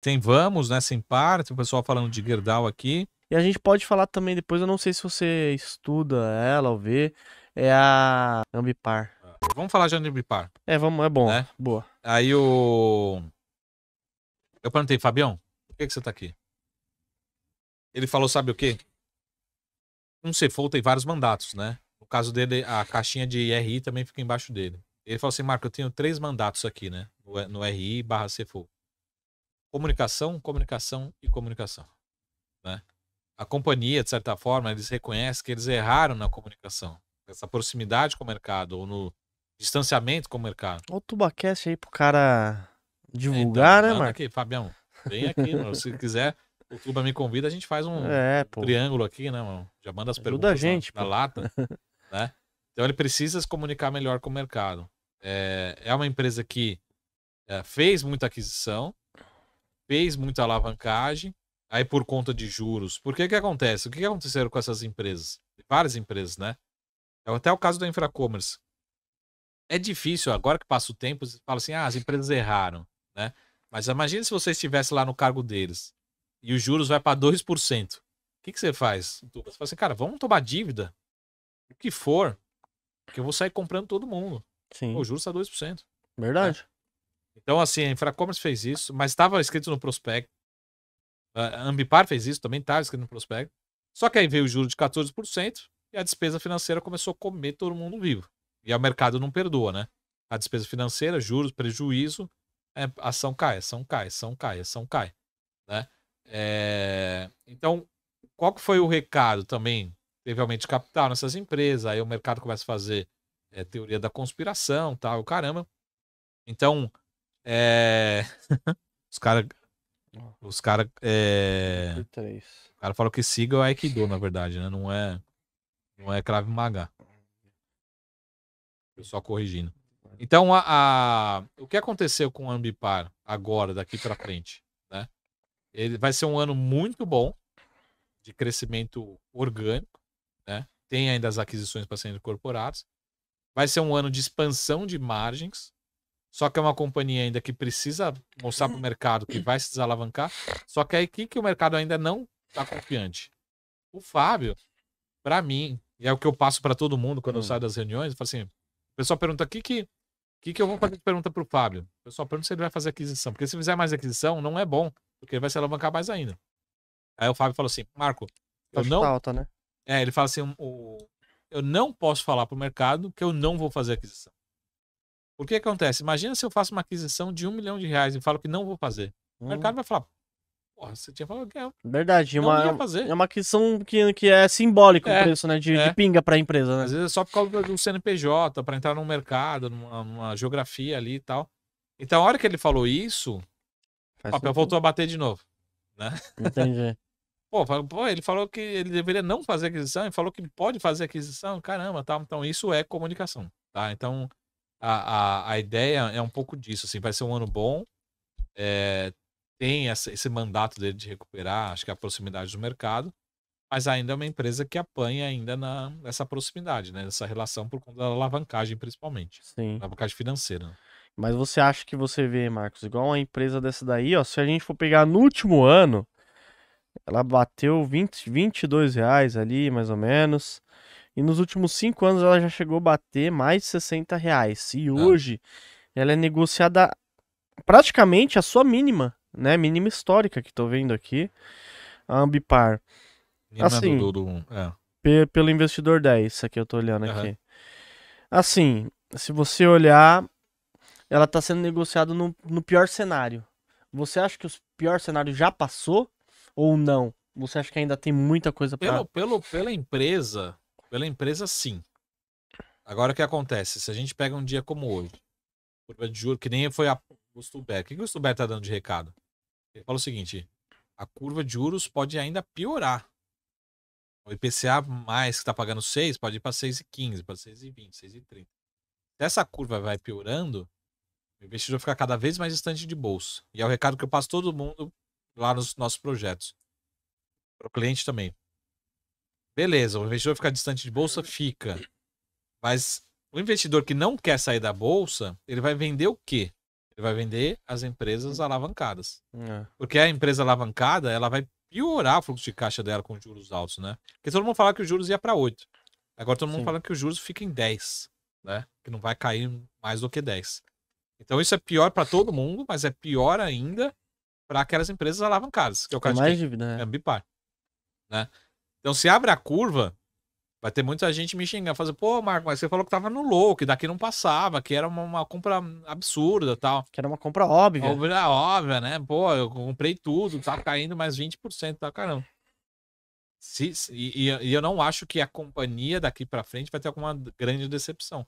Tem Vamos, né? Sem par, tem o pessoal falando de Gerdau aqui. E a gente pode falar também depois, eu não sei se você estuda ela ou vê, é a Ambipar. Ah, vamos falar de Ambipar. É, vamos, é bom. Né? Boa. Aí o. Eu perguntei, Fabião, por que, que você tá aqui? Ele falou, sabe o quê? Um CFOL Cefol tem vários mandatos, né? No caso dele, a caixinha de RI também fica embaixo dele. Ele falou assim, Marco, eu tenho três mandatos aqui, né? No, no RI barra Cefol comunicação, comunicação e comunicação. Né? A companhia, de certa forma, eles reconhecem que eles erraram na comunicação. Essa proximidade com o mercado, ou no distanciamento com o mercado. Olha o Tubacast aí pro cara então, divulgar, então, né, Marcos? aqui, Fabião. Vem aqui, mano. Se quiser, o Tuba me convida, a gente faz um é, triângulo aqui, né, mano? Já manda as perguntas da gente, na, na lata, né? Então ele precisa se comunicar melhor com o mercado. É, é uma empresa que é, fez muita aquisição, fez muita alavancagem, aí por conta de juros. Por que que acontece? O que, que aconteceram com essas empresas? Várias empresas, né? É até o caso da Infracommerce. É difícil, agora que passa o tempo, você fala assim, ah, as empresas erraram, né? Mas imagine se você estivesse lá no cargo deles e os juros vai para 2%. O que, que você faz? Você fala assim, cara, vamos tomar dívida, o que for, porque eu vou sair comprando todo mundo. Sim. o juros está 2%. Verdade. É. Então, assim, a Infracommerce fez isso, mas estava escrito no prospecto. A Ambipar fez isso, também estava escrito no prospecto. Só que aí veio o juro de 14% e a despesa financeira começou a comer todo mundo vivo. E o mercado não perdoa, né? A despesa financeira, juros, prejuízo, é, ação cai, ação cai, ação cai, ação cai. Né? É... Então, qual que foi o recado também? Teve aumento de capital nessas empresas, aí o mercado começa a fazer é, teoria da conspiração, tal, caramba. Então, é... Os caras. Os caras. É... O cara falou que siga é Aikido, na verdade, né? Não é. Não é Krav Maga. Eu só corrigindo. Então, a, a, o que aconteceu com o Ambipar agora, daqui para frente? Né? Ele vai ser um ano muito bom de crescimento orgânico. Né? Tem ainda as aquisições para serem incorporadas. Vai ser um ano de expansão de margens. Só que é uma companhia ainda que precisa mostrar para o mercado que vai se desalavancar. Só que aí que, que o mercado ainda não está confiante. O Fábio, para mim, e é o que eu passo para todo mundo quando hum. eu saio das reuniões, eu falo assim, o pessoal pergunta aqui que que, que eu vou fazer de pergunta para o Fábio. O pessoal pergunta se ele vai fazer aquisição, porque se fizer mais aquisição, não é bom, porque ele vai se alavancar mais ainda. Aí o Fábio falou assim, Marco, eu não... alta, né? É, ele fala assim, o... eu não posso falar para o mercado que eu não vou fazer aquisição. O que acontece? Imagina se eu faço uma aquisição de um milhão de reais e falo que não vou fazer. Hum. O mercado vai falar, Porra, você tinha falado que é. Verdade, não uma, é fazer. é uma aquisição que, que é simbólica é, o preço, né? De, é. de pinga para a empresa, né? Às vezes é só por causa do CNPJ, para entrar num mercado, numa, numa, geografia ali e tal. Então, a hora que ele falou isso, Faz o papel sentido. voltou a bater de novo. Né? Entendi. pô, pô, ele falou que ele deveria não fazer aquisição e falou que pode fazer aquisição, caramba, tá? Então, isso é comunicação, tá? Então, a, a, a ideia é um pouco disso, assim, vai ser um ano bom, é, tem essa, esse mandato dele de recuperar, acho que é a proximidade do mercado, mas ainda é uma empresa que apanha ainda na, nessa proximidade, né? Nessa relação por conta da alavancagem, principalmente. Sim. Alavancagem financeira. Né. Mas você acha que você vê, Marcos, igual uma empresa dessa daí, ó, se a gente for pegar no último ano, ela bateu 20, 22 reais ali, mais ou menos. E nos últimos cinco anos ela já chegou a bater mais de 60 reais. E ah. hoje ela é negociada praticamente a sua mínima, né? Mínima histórica que tô vendo aqui. A Ambipar. Mínima assim, do, do, do é. pelo investidor 10, isso aqui eu tô olhando uhum. aqui. Assim, se você olhar, ela tá sendo negociada no, no pior cenário. Você acha que o pior cenário já passou ou não? Você acha que ainda tem muita coisa para pelo, pelo Pela empresa, pela empresa, sim. Agora o que acontece? Se a gente pega um dia como hoje, curva de juros, que nem foi a Gusto Stuber. O que, que o Stuber tá dando de recado? Ele fala o seguinte: a curva de juros pode ainda piorar. O IPCA mais que está pagando 6 pode ir para 6,15, para 6,20, 6,30. Se essa curva vai piorando, o investidor fica cada vez mais distante de bolsa. E é o recado que eu passo todo mundo lá nos nossos projetos. Para o cliente também. Beleza, o investidor ficar distante de bolsa, fica. Mas o investidor que não quer sair da bolsa, ele vai vender o quê? Ele vai vender as empresas alavancadas. É. Porque a empresa alavancada, ela vai piorar o fluxo de caixa dela com juros altos, né? Porque todo mundo falava que os juros ia para 8. Agora todo mundo Sim. que os juros fica em 10, né? Que não vai cair mais do que 10. Então isso é pior para todo mundo, mas é pior ainda para aquelas empresas alavancadas, que é o caso mais de dívida, né? É Ambipar, né? Então, se abre a curva, vai ter muita gente me xingando, fazer, pô, Marco, mas você falou que tava no low, que daqui não passava, que era uma, uma compra absurda tal. Que era uma compra óbvia. Óbvia, é, óbvia, né? Pô, eu comprei tudo, tava tá caindo mais 20%, tá caramba. Se, se, e, e, eu não acho que a companhia daqui para frente vai ter alguma grande decepção.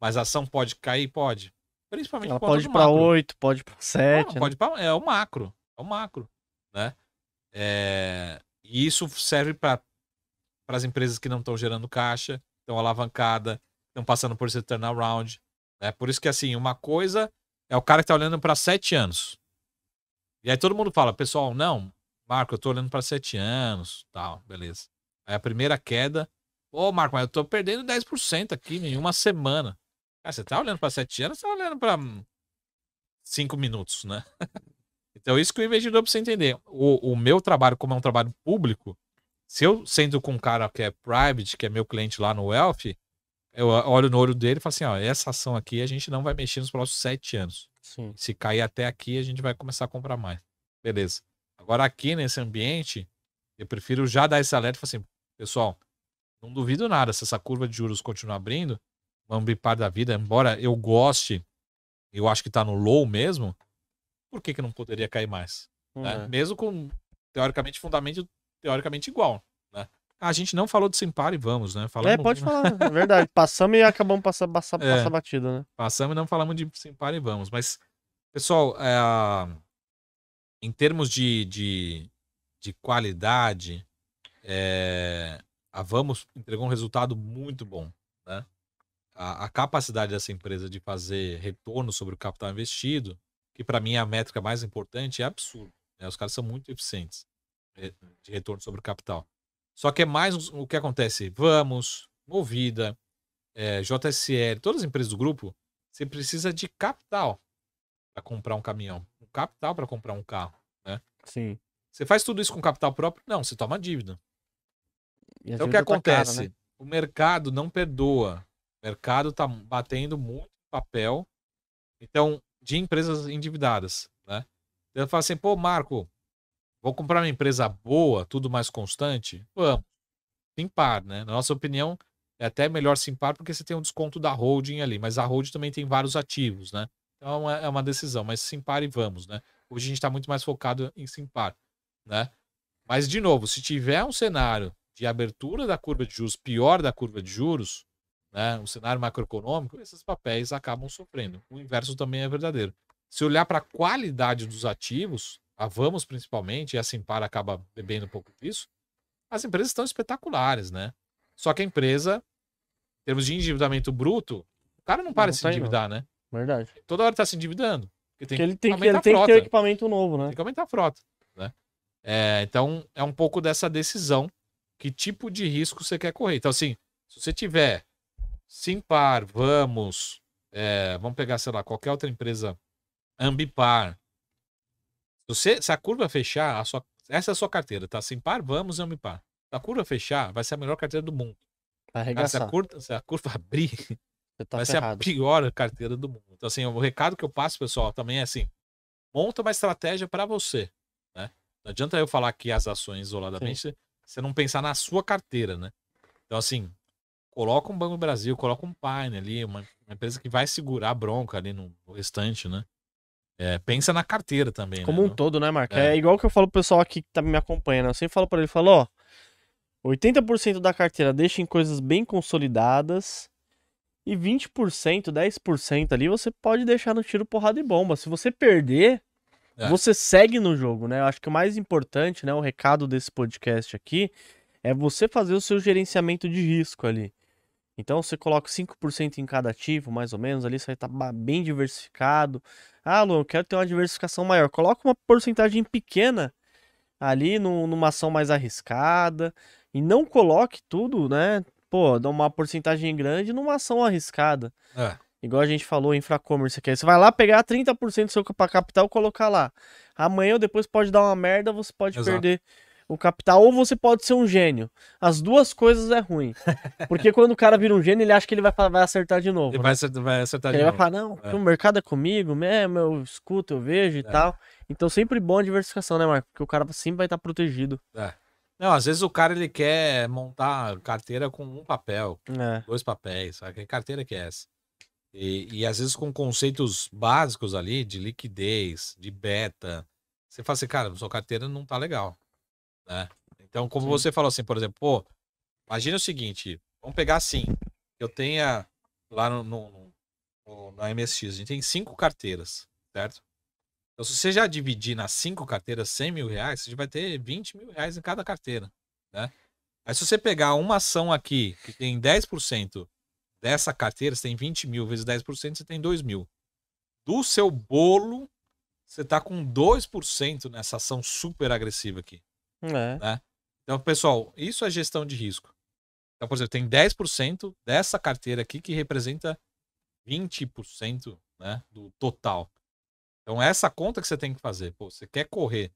Mas a ação pode cair? Pode. Principalmente Ela pode para 8, pode para 7. Não, né? pode pra, é o macro. É o macro. Né? É, e isso serve para para as empresas que não estão gerando caixa, estão alavancada, estão passando por esse turnaround. Né? Por isso que, assim, uma coisa é o cara que está olhando para sete anos. E aí todo mundo fala, pessoal, não, Marco, eu estou olhando para sete anos, tal, beleza. Aí a primeira queda, ô oh, Marco, mas eu estou perdendo 10% aqui em uma semana. Cara, você está olhando para sete anos, você tá olhando para hum, cinco minutos, né? então, isso que o investidor precisa entender. O, o meu trabalho, como é um trabalho público, se eu sendo com um cara que é private, que é meu cliente lá no Wealth, eu ah, olho no olho dele e falo assim: ó, essa ação aqui a gente não vai mexer nos próximos sete anos. Sim. Se cair até aqui, a gente vai começar a comprar mais. Beleza. Agora, aqui nesse ambiente, eu prefiro já dar esse alerta e falar assim: pessoal, não duvido nada se essa curva de juros continuar abrindo, vamos bipar da vida, embora eu goste, eu acho que está no low mesmo, por que, que não poderia cair mais? Né? Uhum. Né? Mesmo com, teoricamente, fundamento teoricamente igual. Né? A gente não falou de Simpar e vamos, né? Falamos... É, pode falar, é verdade. Passamos e acabamos passando passa, é, passa batida, né? Passamos e não falamos de Simpar e vamos. Mas, pessoal, é, em termos de, de, de qualidade, é, a Vamos entregou um resultado muito bom. Né? A, a, capacidade dessa empresa de fazer retorno sobre o capital investido, que para mim é a métrica mais importante, é absurdo. Né? Os caras são muito eficientes de retorno sobre capital. Só que é mais o que acontece. Vamos, Movida, é, JSL, todas as empresas do grupo, você precisa de capital para comprar um caminhão, um capital para comprar um carro, né? Sim. Você faz tudo isso com capital próprio? Não, você toma dívida. E então o que tá acontece? Tá né? O mercado não perdoa. O mercado está batendo muito papel. Então, de empresas endividadas, né? Então, fala assim, pô, Marco, Vou comprar uma empresa boa, tudo mais constante? Vamos. Simpar, né? Na nossa opinião, é até melhor simpar porque você tem um desconto da holding ali, mas a holding também tem vários ativos, né? Então é, é uma decisão, mas simpar e vamos, né? Hoje a gente está muito mais focado em simpar, né? Mas, de novo, se tiver um cenário de abertura da curva de juros pior da curva de juros, né, um cenário macroeconômico, esses papéis acabam sofrendo. O inverso também é verdadeiro. Se olhar para a qualidade dos ativos, a Vamos principalmente, e a Simpar acaba bebendo um pouco disso, as empresas estão espetaculares, né? Só que a empresa, em termos de endividamento bruto, o cara não para de se tá endividar, não. né? Verdade. Toda hora tá se endividando. Porque, porque ele tem, que, ele tem que ter equipamento novo, né? Tem que aumentar a frota, né? É, então, é um pouco dessa decisão. Que tipo de risco você quer correr? Então, assim, se você tiver Simpar, Vamos, é, vamos pegar, sei lá, qualquer outra empresa, Ambipar, você, se a curva fechar, a sua, essa é a sua carteira, tá? Sem par, vamos, eu me par. Se a curva fechar, vai ser a melhor carteira do mundo. Tá? Se, a curva, se a curva abrir, tá vai ferrado. ser a pior carteira do mundo. Então, assim, o recado que eu passo, pessoal, também é assim: monta uma estratégia para você. Né? Não adianta eu falar aqui as ações isoladamente, Sim. você não pensar na sua carteira, né? Então, assim, coloca um Banco Brasil, coloca um Pine ali, uma, uma empresa que vai segurar a bronca ali no, no restante, né? É, pensa na carteira também. Né, Como né, um não? todo, né, Marco? É. é. igual que eu falo pro pessoal aqui que tá me acompanhando. Eu sempre falo para ele, falo, ó, 80% da carteira deixa em coisas bem consolidadas e 20%, 10% ali você pode deixar no tiro, porrada e bomba. Se você perder, é. você segue no jogo, né? Eu acho que o mais importante, né, o recado desse podcast aqui é você fazer o seu gerenciamento de risco ali. Então você coloca 5% em cada ativo, mais ou menos, ali você vai estar tá bem diversificado. Ah, Lu, eu quero ter uma diversificação maior. Coloca uma porcentagem pequena ali no, numa ação mais arriscada e não coloque tudo, né? Pô, dá uma porcentagem grande numa ação arriscada. É. Igual a gente falou em fracommerce aqui. É você vai lá pegar 30% do seu capital e colocar lá. Amanhã ou depois pode dar uma merda, você pode Exato. perder o capital, ou você pode ser um gênio. As duas coisas é ruim. Porque quando o cara vira um gênio, ele acha que ele vai, vai acertar de novo. Ele né? vai acertar, vai acertar de ele novo. Ele vai falar, não, é. o mercado é comigo mesmo, né? eu escuto, eu vejo e é. tal. Então sempre bom a diversificação, né, Marco? Porque o cara sempre vai estar protegido. É. Não, às vezes o cara ele quer montar carteira com um papel, é. dois papéis, sabe? Que carteira que é essa? E, e, às vezes com conceitos básicos ali de liquidez, de beta, você fala assim, cara, sua carteira não tá legal. Né? Então, como Sim. você falou assim, por exemplo, pô, imagina o seguinte, vamos pegar assim, eu tenha lá no, no, no, na MSX, a gente tem cinco carteiras, certo? Então, se você já dividir nas cinco carteiras 100 mil reais, você vai ter 20 mil reais em cada carteira, né? Aí, se você pegar uma ação aqui, que tem 10% dessa carteira, você tem 20 mil vezes 10%, você tem 2 mil. Do seu bolo, você tá com 2% nessa ação super agressiva aqui. É. Né? Então, pessoal, isso é gestão de risco. Então, por exemplo, tem 10% dessa carteira aqui que representa 20% né, do total. Então, essa conta que você tem que fazer. Pô, você quer correr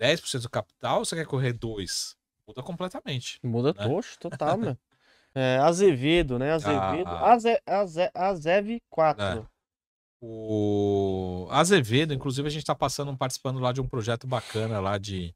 10% do capital ou você quer correr 2%? Muda completamente. Muda né? Tocho, total, né? É, Azevedo, né? Azevedo. Ah, Aze, Aze, Azev 4. É. O Azevedo, inclusive, a gente está passando, participando lá de um projeto bacana lá de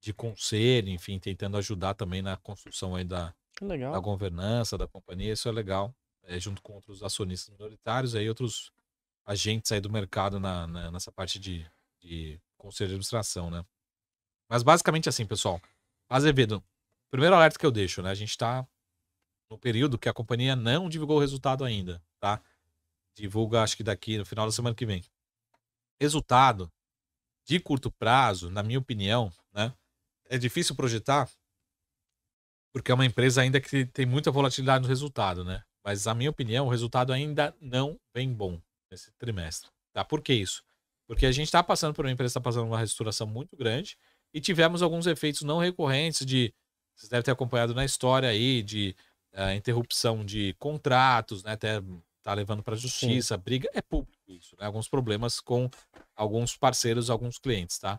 de conselho, enfim, tentando ajudar também na construção aí da, da governança da companhia. Isso é legal. É, junto com outros acionistas minoritários, aí outros agentes aí do mercado na, na nessa parte de, de conselho de administração, né? Mas basicamente assim, pessoal. Azevedo, primeiro alerta que eu deixo, né? A gente está no período que a companhia não divulgou o resultado ainda, tá? Divulga, acho que daqui no final da semana que vem. Resultado de curto prazo, na minha opinião, né? é difícil projetar, porque é uma empresa ainda que tem muita volatilidade no resultado, né? Mas, na minha opinião, o resultado ainda não vem bom nesse trimestre. Tá? Por que isso? Porque a gente está passando por uma empresa está passando uma restauração muito grande e tivemos alguns efeitos não recorrentes de. Vocês devem ter acompanhado na história aí, de uh, interrupção de contratos, né? Até tá levando para a justiça, Sim. briga. É público isso, né? Alguns problemas com alguns parceiros, alguns clientes, tá?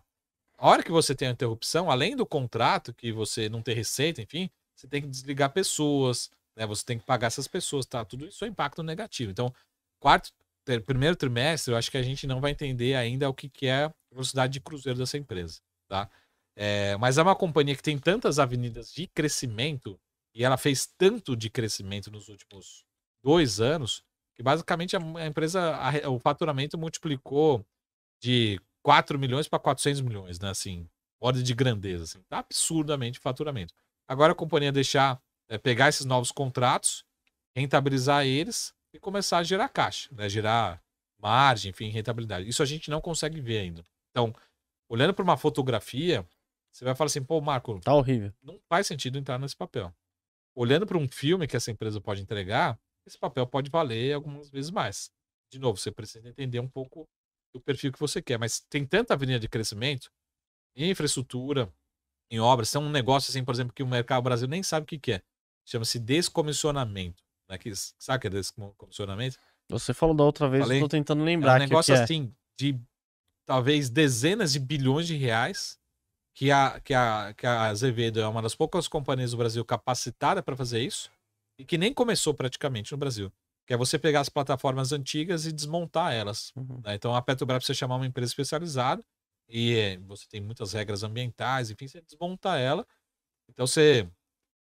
A hora que você tem a interrupção, além do contrato, que você não tem receita, enfim, você tem que desligar pessoas, né? Você tem que pagar essas pessoas, tá? Tudo isso é impacto negativo. Então, quarto, ter, primeiro trimestre, eu acho que a gente não vai entender ainda o que, que é a velocidade de cruzeiro dessa empresa, tá? É, mas é uma companhia que tem tantas avenidas de crescimento e ela fez tanto de crescimento nos últimos dois anos que basicamente a, empresa, a, o faturamento multiplicou de 4 milhões para 400 milhões, né? Assim, ordem de grandeza, assim, tá absurdamente faturamento. Agora a companhia deixar é, pegar esses novos contratos, rentabilizar eles e começar a gerar caixa, né? Gerar margem, enfim, rentabilidade. Isso a gente não consegue ver ainda. Então, olhando para uma fotografia, você vai falar assim, pô, Marco, tá horrível. Não faz sentido entrar nesse papel. Olhando para um filme que essa empresa pode entregar, esse papel pode valer algumas vezes mais. De novo, você precisa entender um pouco do perfil que você quer. Mas tem tanta avenida de crescimento em infraestrutura, em obras. Tem um negócio assim, por exemplo, que o mercado brasileiro nem sabe o que, que é. Chama-se descomissionamento. Né? Que, sabe que é descomissionamento? Você falou da outra vez, Falei, eu tô tentando lembrar. É um negócio que que é. assim de talvez dezenas de bilhões de reais que a, que a, que a Azevedo é uma das poucas companhias do Brasil capacitada para fazer isso e que nem começou praticamente no Brasil que é você pegar as plataformas antigas e desmontar elas. Uhum. Né? Então a Petrobras precisa chamar uma empresa especializada e eh, você tem muitas regras ambientais, enfim, você desmonta ela. Então você.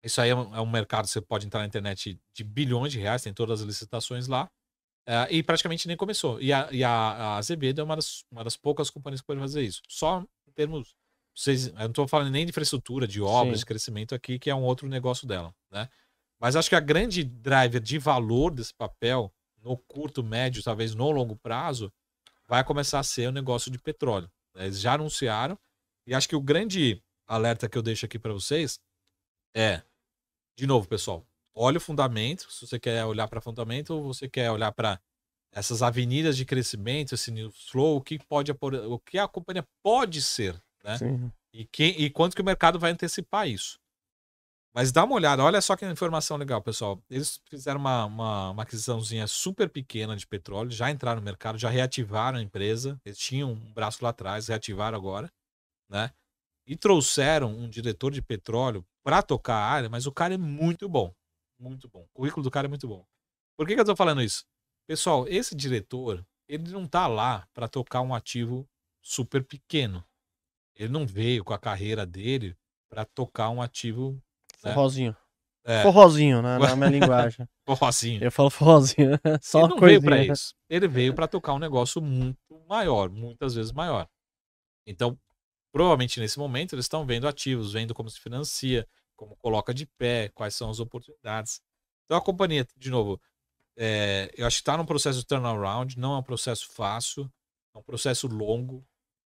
Isso aí é um, é um mercado, você pode entrar na internet de bilhões de reais, tem todas as licitações lá. Eh, e praticamente nem começou. E a, e a, a Azevedo é uma das, uma das poucas companhias que pode fazer isso. Só em termos. Vocês, eu não estou falando nem de infraestrutura, de obras, Sim. de crescimento aqui, que é um outro negócio dela. Né? Mas acho que a grande driver de valor desse papel, no curto, médio, talvez no longo prazo, vai começar a ser o negócio de petróleo. Né? Eles já anunciaram. E acho que o grande alerta que eu deixo aqui para vocês é, de novo, pessoal, olha o fundamento. Se você quer olhar para fundamento ou você quer olhar para essas avenidas de crescimento, esse new flow, o que pode o que a companhia pode ser, né? Sim. E, quem, e quanto que o mercado vai antecipar isso? Mas dá uma olhada, olha só que informação legal, pessoal. Eles fizeram uma, uma, uma, aquisiçãozinha super pequena de petróleo, já entraram no mercado, já reativaram a empresa. Eles tinham um braço lá atrás, reativaram agora, né? E trouxeram um diretor de petróleo para tocar a área, mas o cara é muito bom. Muito bom. O currículo do cara é muito bom. Por que, que eu tô falando isso? Pessoal, esse diretor, ele não tá lá para tocar um ativo super pequeno. Ele não veio com a carreira dele para tocar um ativo é. Forrozinho. É. Forrozinho, né? Na minha linguagem. forrozinho. Eu falo forrozinho. Né? Só ele não coisinha. veio pra isso. Ele é. veio para tocar um negócio muito maior, muitas vezes maior. Então, provavelmente nesse momento eles estão vendo ativos, vendo como se financia, como coloca de pé, quais são as oportunidades. Então a companhia, de novo, é, eu acho que está num processo de turnaround, não é um processo fácil, é um processo longo.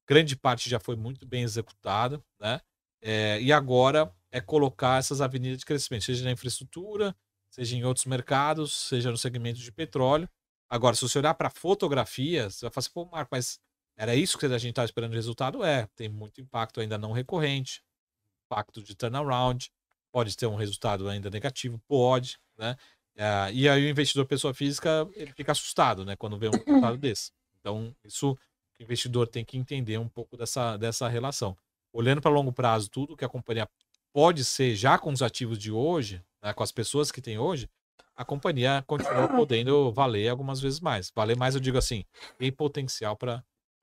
Grande parte já foi muito bem executada, né? É, e agora é colocar essas avenidas de crescimento, seja na infraestrutura, seja em outros mercados, seja no segmento de petróleo. Agora, se você olhar para fotografias, você vai falar assim, pô, Marco, mas era isso que a gente estava esperando O resultado? É, tem muito impacto ainda não recorrente, impacto de turnaround, pode ter um resultado ainda negativo, pode, né? É, e aí o investidor pessoa física ele fica assustado, né, quando vê um resultado desse. Então isso o investidor tem que entender um pouco dessa, dessa relação. Olhando para longo prazo, tudo que a companhia pode ser, já com os ativos de hoje, né, com as pessoas que tem hoje, a companhia continua podendo valer algumas vezes mais. Valer mais, eu digo assim, tem potencial para